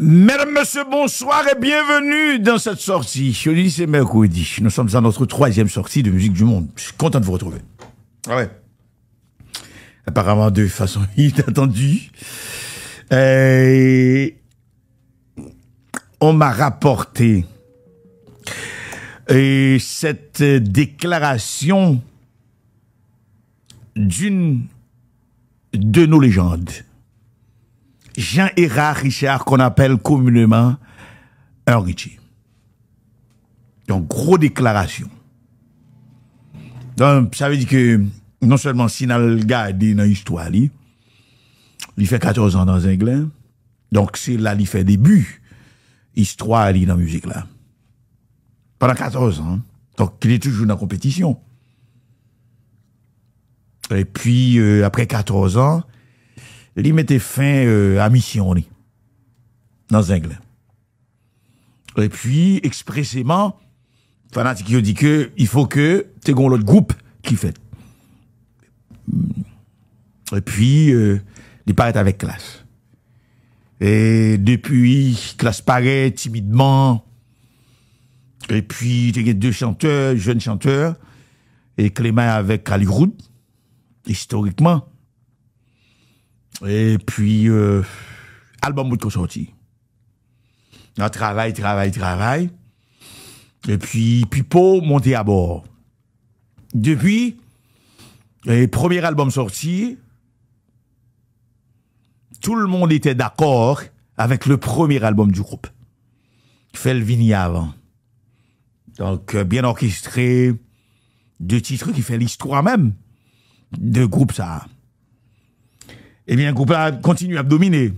Mesdames, Messieurs, bonsoir et bienvenue dans cette sortie. Je dis c'est mercredi. Nous sommes à notre troisième sortie de Musique du Monde. Je suis content de vous retrouver. Ah ouais. Apparemment de façon inattendue. Euh, on m'a rapporté euh, cette déclaration d'une de nos légendes. Jean-Hérard Richard, qu'on appelle communément un Richie. Donc, gros déclaration. Donc, ça veut dire que, non seulement si n'a dans l'histoire, il fait 14 ans dans l'anglais, donc c'est là il fait début, histoire dans la musique là. Pendant 14 ans, donc il est toujours dans la compétition. Et puis, euh, après 14 ans, li mette fin euh, à mission dans un Et puis, expressément, fanatique dit que il faut que tu l'autre groupe qui fait. Mm. Et puis, euh, il paraît avec classe. Et depuis, classe paraît timidement. Et puis, il y a deux chanteurs, jeunes chanteurs, et Clément avec Caliroud, historiquement. Et puis, euh, album bout sorti. On travail, travail. Et puis, puis pour monter à bord. Depuis, premier album sorti, tout le monde était d'accord avec le premier album du groupe. Felvini avant. Donc, euh, bien orchestré, deux titres qui fait l'histoire même de groupe ça eh bien, le groupe là continue à dominer.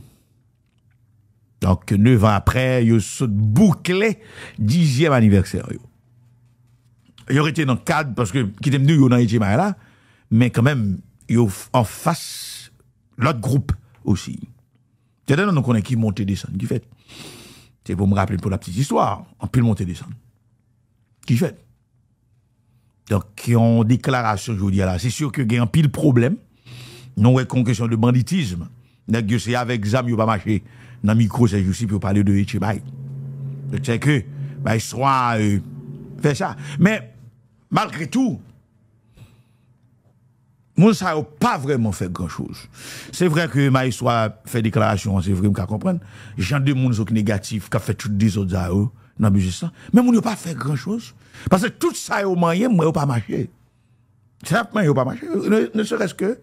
Donc, neuf ans après, ils sont bouclé dixième anniversaire. Ils aurait été dans le cadre, parce que, qui t'aime nous, ils été là, mais quand même, ils en face l'autre groupe aussi. C'est là on connaît qui monte et descend, qui fait. C'est pour me rappeler pour la petite histoire, en pile monte et descend, Qui fait. Donc, qui ont déclaration, je vous dis là, c'est sûr que y a un pile problème non ouais question de banditisme nèg c'est avec zam yo pas marcher dans micro c'est juste pour parler de Hichibai. donc c'est que bah soit euh, fait ça mais malgré tout nous, ça n'a pas vraiment fait grand chose. C'est vrai que histoire fait déclaration, c'est vrai, je comprends. J'en de monde qui négatif, qui fait tout des autres eux, dans business Mais on n'a pas fait grand chose. Parce que tout ça, au moyen, moi, pas marché. Certainement, il n'a pas marché. ne serait-ce que,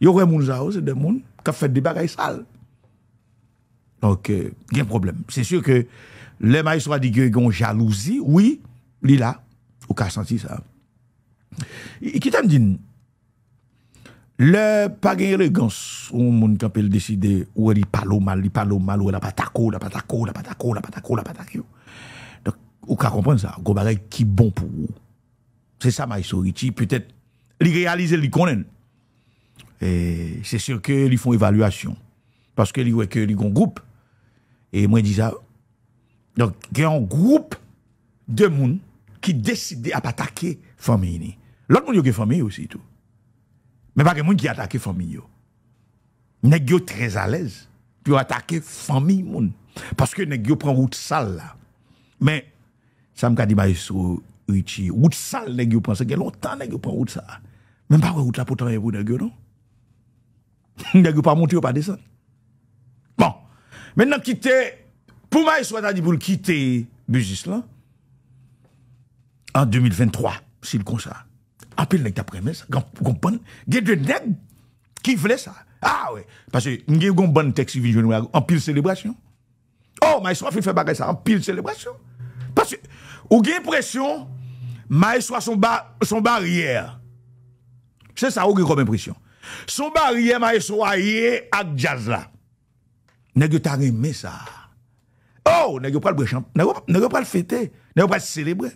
Yo des gens, c'est des gens qui fait des bagages sales. Donc, il y a un problème. C'est sûr que les a dit qu'ils ont jalousie, oui, li là, au cas senti ça. Et Qui t'a dit, le pas gagne élégance, ou moun qui le décider, ou il parle mal, il parle mal, ou il a pas taco, il a pas taco, il a pas taco, il pas taco, il a pas taco. Donc, ou cas comprendre ça, go qui bon pour vous. C'est ça maïswa, peut-être, il réalise, il connaît c'est sûr qu'ils font évaluation. Parce qu'ils voient ils ont un groupe. Et moi, je dis ça. Donc, il y a un groupe de monde qui décide à attaquer la famille. L'autre monde, il y a une famille aussi. Tout. Mais pas que monde qui attaque la famille. Nèg yo très à l'aise pour attaquer famille monde parce que nèg yo prend route sale là. Mais ça me dit maestro bah, Richie, route sale nèg yo prend ça longtemps nèg yo prend route ça. Même pas route là pourtant pour nèg non. Il a pas monter ou pas descendre. Bon. Maintenant, quitter, pour moi, il dit pour quitter Busis là, en 2023, s'il compte ça. En pile, daprès t'après ça. Il y a deux nègres qui voulaient ça. Ah ouais. Parce que, il y a un bon texte en pile célébration. Oh, Maïsoua il fait bagarre ça, en pile célébration. Parce que, ou avez l'impression, maïs, son, bar, son barrière. C'est ça, ou avez comme impression. Son barrière maestro ak jazz là. Nèg ta ça. Oh, nèg le brechamp, nèg le fêter, nèg le célébrer.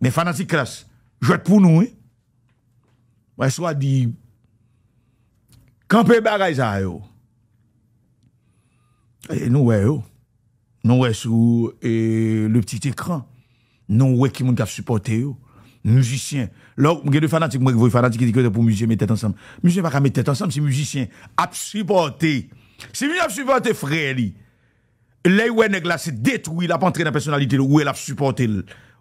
Mais fanatique classe, jouet pour nous. Hein? Eh? suis a dit camper bagay ça yo. Et nous ouais yo. Nous ouais sur e, le petit écran. Nous ouais qui moun k'ap supporter yo musicien. Là, il y a des fanatiques, qui disent que qui pour musicien mettre tête ensemble. Musicien pas pas mettre tête ensemble, c'est musicien. A supporter. Si musicien a supporté frère, lui. Là, où est c'est détruit, il a pas entré dans la personnalité, où elle a supporté.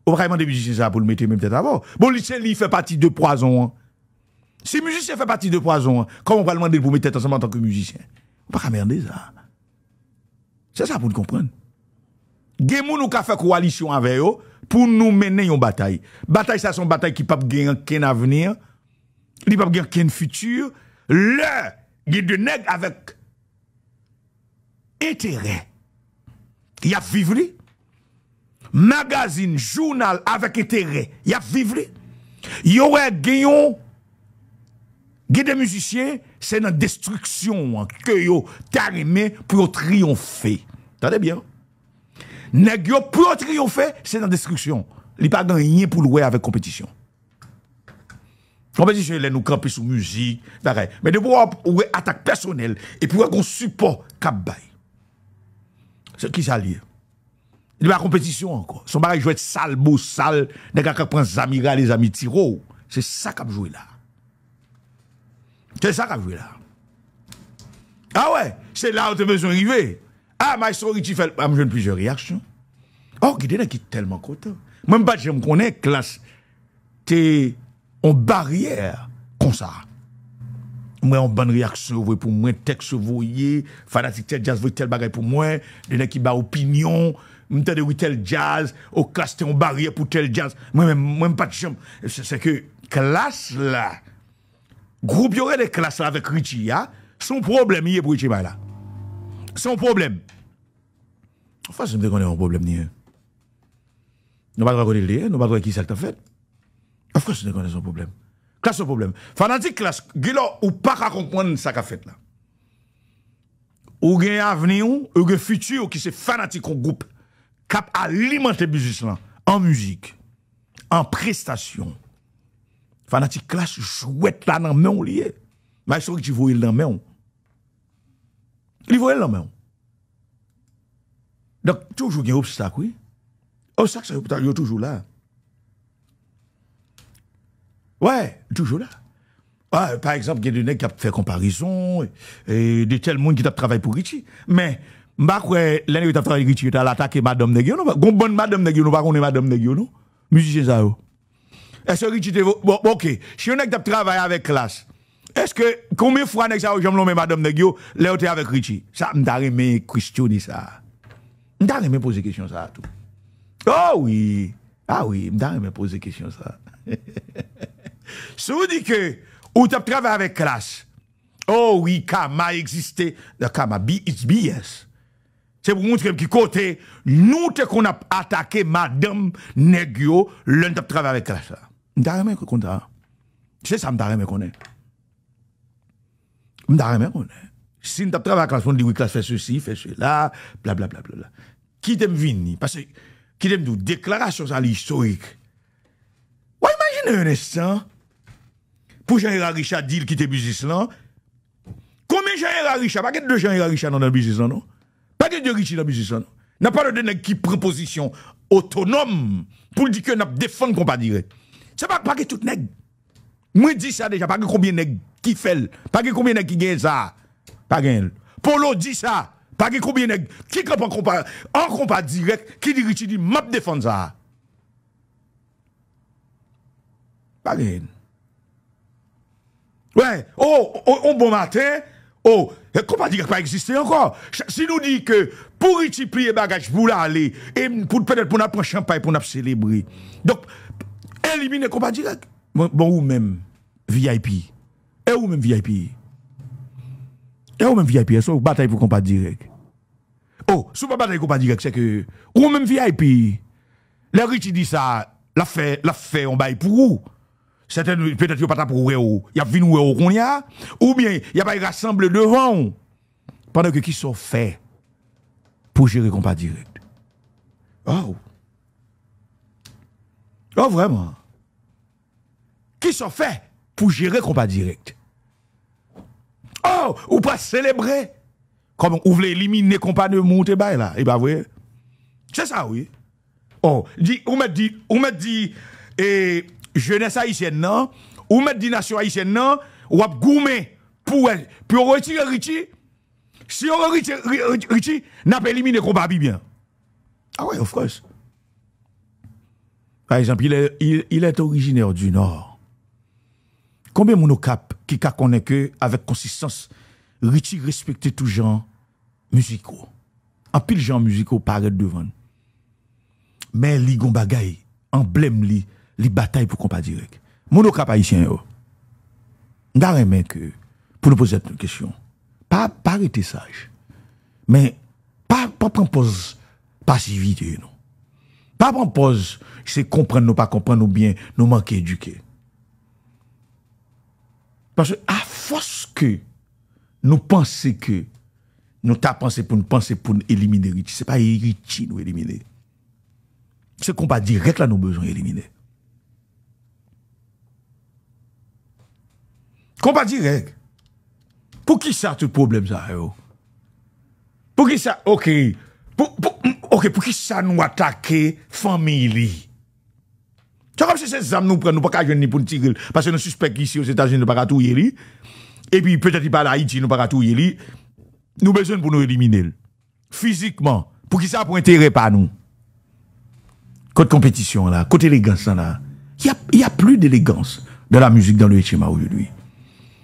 On vraiment demander musicien ça pour le mettre même tête avant. Bon, lycée, lui, fait partie de poison. Hein. Si musicien fait partie de poison, hein. comment on va demander pour mettre tête ensemble en tant que musicien? On va pas merder ça. C'est ça pour le comprendre. Des gens qui ont fait coalition avec eux, pour nous mener une bataille. Bataille, ça, c'est une bataille qui peut pas gagner aucun avenir, qui peut pas gagner aucun futur. Le, il de nègre avec intérêt. Il y a vivre Magazine, journal avec intérêt. Il y a vivre Il y aurait gagné des musiciens, c'est dans la destruction que vous tarimé pour triompher. T'as bien? nèg yo pour triompher, c'est dans destruction. Il a n'y pas rien pour louer avec compétition. Compétition, elle nous camper sous musique, pareil. Mais de pouvoir une attaque personnelle et puis qu'on support cap bail. Ce qui s'allie. Il y a compétition encore. Son joue jouer sale, beau, sale. gars qui prend Zamira, les amis tiro. C'est ça qu'a joué là. C'est ça qu'a joué là. Ah ouais, c'est là où tu as besoin d'arriver. Ah, ma souris, fait... fais, je plusieurs réactions. Hein. Oh, qui est tellement content. Même pas, je me connais, classe, t'es en barrière, comme ça. Moi, en bonne réaction, pour moi, texte, voyez, fanatique, tel jazz, vous tel bagage pour moi, des gens qui ont opinion, vous oui, tel jazz, au classe, t'es en barrière pour tel jazz. Moi, même, moi, pas de chambre. C'est que, classe, là, groupe, y aurait des classes, là, avec Richie, hein, son problème, il est pour Richie, là c'est son problème. Enfin, je me qu'on un problème ni Nous ne pas reconnaître les, nous ne pas qui ça que fait. Enfin, je me qu'on son problème. Classe son problème. Fanatique classe, Gilo ou pas à comprendre ça qu'a fait là. Ou gain avenir, ou que futur qui c'est fanatique au groupe cap alimenter business là en musique, en prestation. Fanatique classe jouette là dans main lié. Mais bah, je que tu vois il dans main. Il voit elle là-même. Donc, toujours il y a un obstacle, oui. ça c'est un obstacle, il est toujours là. Ouais, toujours là. Ah, par exemple, il y a des gens qui ont fait comparaison, et e, de tel monde qui ont travaillé pour Richie. Mais, m'a quoi, l'année où tu as travaillé Richie, tu as attaqué Madame Negio, non? bonne Madame Negio, n'est Pas Madame Negio, non? Musicien ça, Est-ce que Richie, bon, ok. Si qui a travaillé avec classe, est-ce que, combien de fois, n'est-ce pas, madame Negio, là, t'es avec Richie? Ça, m't'a mais questionner ça. M't'a mais poser question ça, tout. Oh ah oui! Ah oui, m't'a mais poser question ça. Si vous dites que, ou t'as travaillé avec classe, oh oui, Kama existé, le Kama, it's BS. C'est pour montrer qui côté, nous, on qu'on a attaqué madame Negio, l'un t'as travaillé avec classe. M't'a remé content. C'est ça, mais remé connais on rien Si travaille avec la classe, on dit oui, classe fait ceci, fait cela, blablabla. Bla, bla, Qui t'aime venir? Parce que, qui t'aime nous? Déclaration, ça, l'historique. Ouais, imaginez un instant. Pour Jean-Héra Richard, dit qu'il était business là. Combien jean hérard Richard? Pas que deux jean hérard Richard dans le business là, non? Pas que deux Richard dans le business là, non? N'a pas de qui proposition autonome pour dire que n'a défendre qu'on pas dire. C'est pas, pas que tout nègre. Moi, dis ça déjà, pas que combien nègre qui fait. Pas que combien de qui gagne ça. Pas gagne. Polo dit ça. Pas que combien de qui campe en combat, en combat direct, qui dit Richie dit, map défendre ça. Pas gagne. Ouais, oh, oh, oh bon matin, oh, et direct dire pas existé encore? Si nous dit que pour multiplier bagage, pour aller, et pour peut-être pour prendre champagne, pour nous célébrer. Donc, éliminer combat direct. Bon, ou même, VIP. Et ou même VIP. Et ou même VIP, so bataille pour combat direct. Oh, sur pas bataille combat direct, c'est que ou même VIP. Les riches dit ça, la fait la fait on bail pour ou. Certaines peut-être pas pour ou, y a vinn ou qu'on y a ou bien il y a pas rassemblé devant pendant que qui sont faits pour gérer combat direct. Oh. Oh vraiment. Qui sont faits pour gérer combat direct Oh, ou pas célébrer. Comme Vous voulez éliminer compagnie monte là, et pas bah, vrai. C'est ça oui. Oh, dit ou me dit ou me dit et eh, jeunesse haïtienne non, ou me dit nation haïtienne non, ou ap goumé pour elle, pour retirer Richie. Si on retire Richie, n'a pas éliminé compagnie bien. Ah oui, of course. Par exemple, il est originaire du Nord. konbe mouno kap ki ka konen ke avek konsistans, riti respekte tou jan musiko. Anpil jan musiko, paret devan. Men li goun bagay, anblem li, li batay pou kompa direk. Mouno kap ayisyen yo. Ndare men ke, pou nou pose toun kesyon, pa parete saj, men pa pampoz pasivite yon. Pa pampoz, se kompren nou pa kompren nou bien, nou manke eduke. Parce que à force que nous pensons que nous t'a pensé pour nous penser pour nous éliminer ce n'est pas éliminer. nous éliminer. Ce combat direct là nous besoin éliminer. Combat direct. Pour qui ça tout problème ça yo? Pour qui ça OK. Pour, pour, OK, pour qui ça nous attaquer famille tu vois comme si ces âmes nous prennent, nous pas qu'à ni pour nous tirer. Parce que nous suspects ici aux États-Unis, nous pas tout Et puis peut-être pas à Haïti, nous pas qu'à tout Nous besoin pour nous éliminer. Physiquement. Pour qui ça pour intérêt pas nous. Côté compétition là, côté élégance là. Il n'y a, plus d'élégance de la musique dans le HMA aujourd'hui.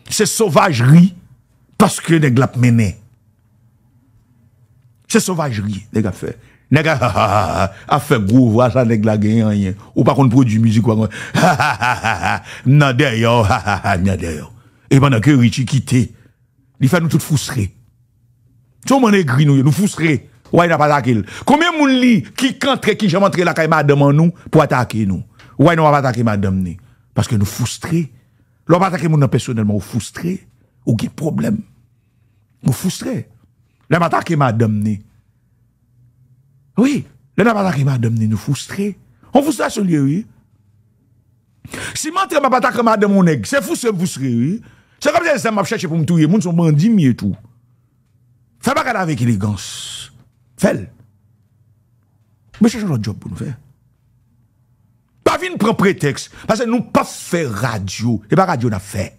C'est sauvagerie parce que les glap mené. C'est sauvagerie, les gars ha a fait gros voix ça nèg la gagne rien. Ou pas qu'on produit musique quoi. non d'ailleurs, non d'ailleurs. Et pendant que Richie quitté, il fait nous tout frustrer. tout mon gris nous, nous frustrer. Ouais, n'a pas attaqué. Combien moun li qui rentre qui jamais entré la caille madame en nous pour attaquer nous. Ouais, nous va attaquer madame ni parce que nous frustré L'on va attaquer moun personnellement, ou fousserait, ou qui problème. Ou frustré L'a attaquer madame ni oui, le n'a pas attaqué madame, nous frustrer. On ce lieu, oui. Si m'entre m'a pas attaqué madame, mon aigle, c'est fou, c'est frustré, oui. C'est comme ça, ça m'a cherché pour me tuer, mon son bandit, mieux tout. Fais pas avec élégance. fais Mais cherche un autre job pour nous faire. Pas venir prendre prétexte, parce que nous pas faire radio. Et pas radio n'a fait.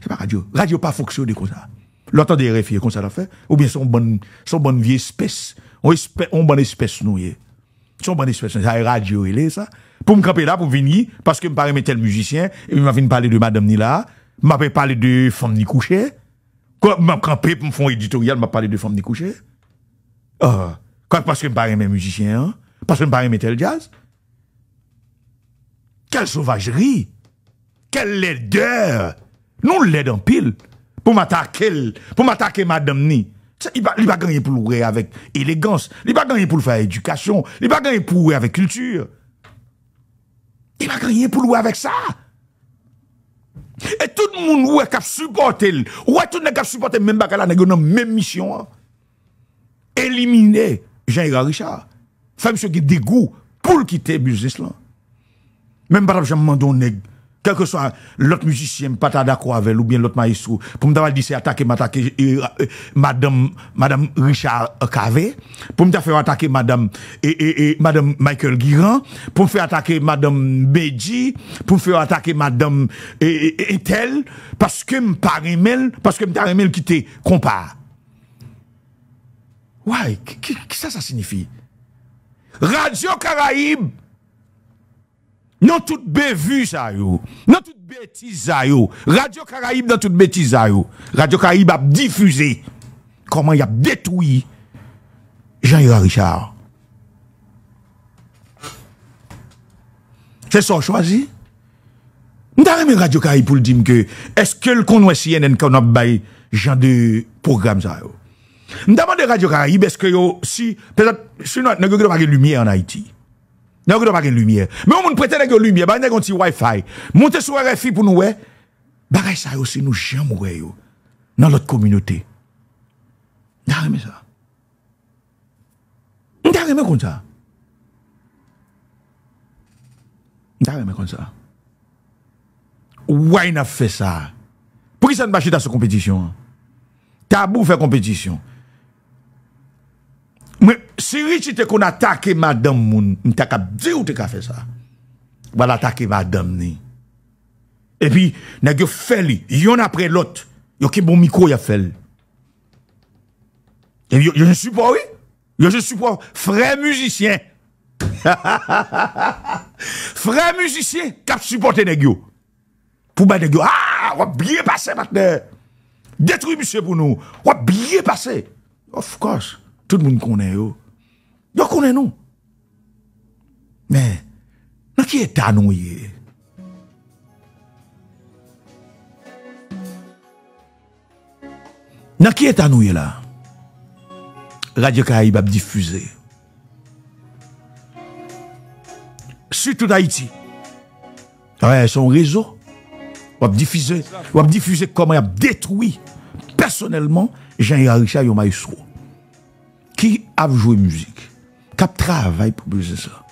C'est pas radio. Radio pas fonctionné comme ça. L'entendre des réfier comme ça l'a fait. Ou bien son bonne, son bonne vieille espèce on est on bonne espèce nous, Son bonne espèce, ça radio, il est ça. Pour me camper là, pour venir, parce que me de tel musicien, et m'a venir parler de madame ni là, m'a parler de femme ni coucher Je m'a camper pour me faire un éditorial, m'a parlé de femme ni coucher Ah, parce que me de mes musicien, hein, Parce que me de tel jazz. Quelle sauvagerie! Quelle laideur! Nous l'aide en pile! Pour m'attaquer, pour m'attaquer madame ni. Il va, gagner pour louer avec élégance. Il va gagner pour faire éducation. Il va gagner pour louer avec culture. Il va gagner pour louer avec ça. Et tout le monde, ouais, qui a supporté, ouais, tout le monde qui a supporté même bagala, la même mission. Hein. Éliminer Jean-Yves Richard. Faire monsieur qui dégoût pour quitter le business Même pas, je mandon quel que soit l'autre musicien, Patada ou bien l'autre maestro, pour me dire, c'est attaquer, euh, euh, madame, madame Richard Cavé, pour me faire attaquer madame, et, madame Michael Guiran, pour me faire attaquer madame Beji, pour me faire attaquer madame, et, et, parce que me parce que me qui quitter compare. Ouais, qu'est-ce que ça, ça signifie? Radio Caraïbe Nan tout be vu sa yo. Nan tout be etis sa yo. Radyo Karayib nan tout be etis sa yo. Radyo Karayib ap difuze. Koman yap detoui Jean-Yohan Richard. Se son chwazi? Ndare mi Radyo Karayib pou l'dim ke eske l konwen siye nen konop bay jan de program sa yo. Ndamande Radyo Karayib eske yo si pe zat, si nou ge ge lumiye an Haiti. n'y a pas de lumière. Mais on moun prête lumière, yo lumière, ba nèg on wi fi Montez sur RFI pour nous ouais. Bagay ça aussi nous jam ouais yo dans l'autre communauté. N'a rien ça. N'a rien comme ça. N'a rien comme ça. Why n'a fait ça? Pour ça ne pas dans cette compétition? Tabou fait compétition. Si Richie te kon a take madam moun, mi te kap di ou te ka fe sa. Wan a take madam ni. E pi, negyo fel yon apre lot, yo ki bon mikro ya fel. E yo je support, yo je support, frey muzisyen. Frey muzisyen, kap supporte negyo. Pou mwen negyo, a, ah, wap biye pase patne. Detruye mou se pou nou, wap biye pase. Of course, tout moun konen yo. Yo connaissez nou. mais nan ki est nou ye? Nan ki etan nou la? Radio Caraïbe a diffusé. Surtout d'Haïti. Ah ouais, son réseau. On a diffusé. diffuser, diffusé comment il a détruit personnellement Jean-Yves Richard et Maestro. Qui a joué musique. Cap travail pour briser ça.